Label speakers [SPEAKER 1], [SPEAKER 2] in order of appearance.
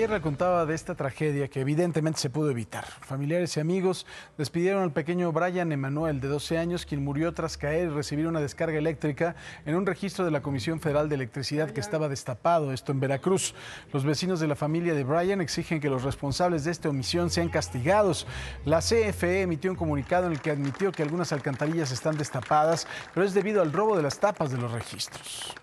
[SPEAKER 1] Ayer le contaba de esta tragedia que evidentemente se pudo evitar. Familiares y amigos despidieron al pequeño Brian Emanuel, de 12 años, quien murió tras caer y recibir una descarga eléctrica en un registro de la Comisión Federal de Electricidad que estaba destapado, esto en Veracruz. Los vecinos de la familia de Brian exigen que los responsables de esta omisión sean castigados. La CFE emitió un comunicado en el que admitió que algunas alcantarillas están destapadas, pero es debido al robo de las tapas de los registros.